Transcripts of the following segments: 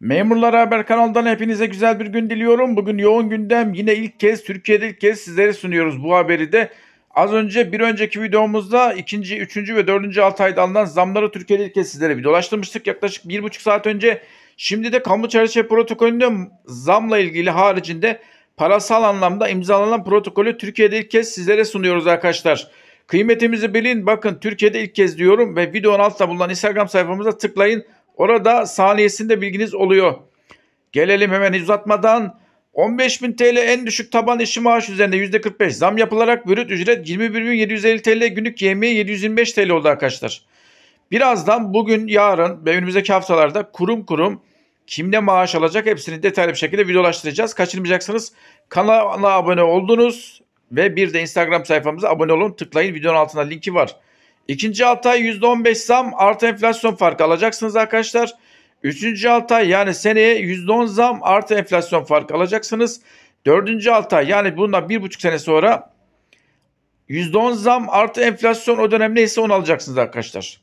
Memurlar Haber kanalından hepinize güzel bir gün diliyorum. Bugün yoğun gündem yine ilk kez Türkiye'de ilk kez sizlere sunuyoruz bu haberi de. Az önce bir önceki videomuzda ikinci, üçüncü ve dördüncü alt ayda alınan zamları Türkiye'de ilk kez sizlere videolaştırmıştık yaklaşık bir buçuk saat önce. Şimdi de kamu çerçeve protokolünde zamla ilgili haricinde parasal anlamda imzalanan protokolü Türkiye'de ilk kez sizlere sunuyoruz arkadaşlar. Kıymetimizi bilin bakın Türkiye'de ilk kez diyorum ve videonun altında bulunan Instagram sayfamıza tıklayın. Orada saniyesinde bilginiz oluyor. Gelelim hemen uzatmadan 15.000 TL en düşük taban işi maaş üzerinde %45 zam yapılarak bürüt ücret 21.750 TL günlük yemeği 725 TL oldu arkadaşlar. Birazdan bugün yarın ve önümüzdeki haftalarda kurum kurum kim ne maaş alacak hepsini detaylı bir şekilde videolaştıracağız. Kaçırmayacaksınız. Kanala abone oldunuz ve bir de Instagram sayfamıza abone olun. Tıklayın videonun altında linki var. İkinci 6 ay %15 zam artı enflasyon farkı alacaksınız arkadaşlar. Üçüncü 6 ay yani seneye %10 zam artı enflasyon farkı alacaksınız. Dördüncü 6 ay yani bundan bir buçuk sene sonra %10 zam artı enflasyon o dönem neyse onu alacaksınız arkadaşlar.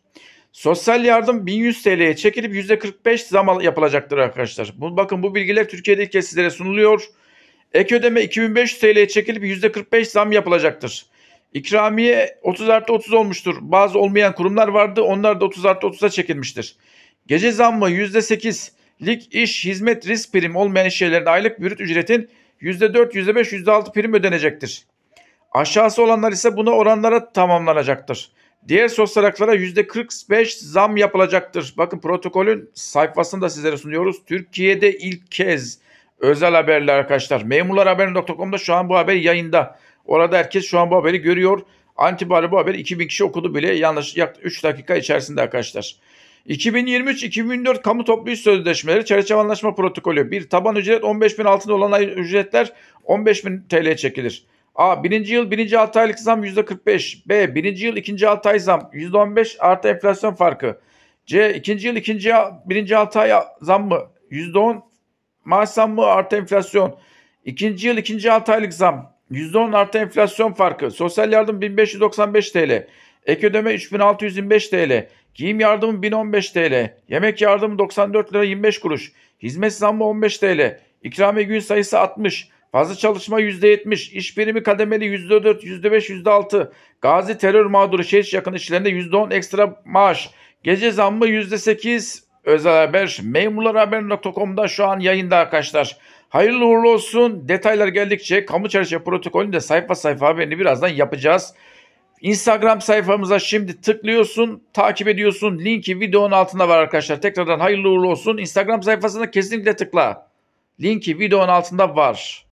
Sosyal yardım 1100 TL'ye çekilip %45 zam yapılacaktır arkadaşlar. Bu, bakın bu bilgiler Türkiye'de ilk kez sizlere sunuluyor. Ek ödeme 2500 TL'ye çekilip %45 zam yapılacaktır. İkramiye 30 artı 30 olmuştur. Bazı olmayan kurumlar vardı. Onlar da 30 artı 30'a çekilmiştir. Gece zammı %8. Lik, iş, hizmet, risk prim olmayan şeylerin aylık bürüt ücretin %4, %5, %6 prim ödenecektir. Aşağısı olanlar ise buna oranlara tamamlanacaktır. Diğer sosyal haklara %45 zam yapılacaktır. Bakın protokolün sayfasını da sizlere sunuyoruz. Türkiye'de ilk kez özel haberler arkadaşlar. Memurlarhaber.com'da şu an bu haber yayında. Orada herkes şu an bu haberi görüyor. Antibari bu haberi 2000 kişi okudu bile yanlış yaklaşık 3 dakika içerisinde arkadaşlar. 2023-2024 kamu toplu iş sözleşmeleri çerçeve anlaşma protokolü. Bir taban ücret 15 bin altında olan ay ücretler 15 bin TL çekilir. A. Birinci yıl birinci altı aylık zam %45. B. Birinci yıl ikinci altı ay zam %15 artı enflasyon farkı. C. ikinci yıl ikinci birinci altı ay zam mı %10 maaş zam mı artı enflasyon. İkinci yıl ikinci altı aylık zam %10 artan enflasyon farkı. Sosyal yardım 1595 TL. Ek ödeme 3625 TL. Giyim yardımı 1015 TL. Yemek yardımı 94 lira 25 kuruş. Hizmet zammı 15 TL. İkramiye gün sayısı 60. Fazla çalışma %70, İş birimi kademeli %4, %5, %6, gazi terör mağduru şehir yakın işlerinde %10 ekstra maaş, gece zammı %8, özel haber, memurlarhaber.com'da şu an yayında arkadaşlar. Hayırlı uğurlu olsun. Detaylar geldikçe kamu çerçeve protokolünde sayfa sayfa haberini birazdan yapacağız. Instagram sayfamıza şimdi tıklıyorsun, takip ediyorsun. Linki videonun altında var arkadaşlar. Tekrardan hayırlı uğurlu olsun. Instagram sayfasına kesinlikle tıkla. Linki videonun altında var.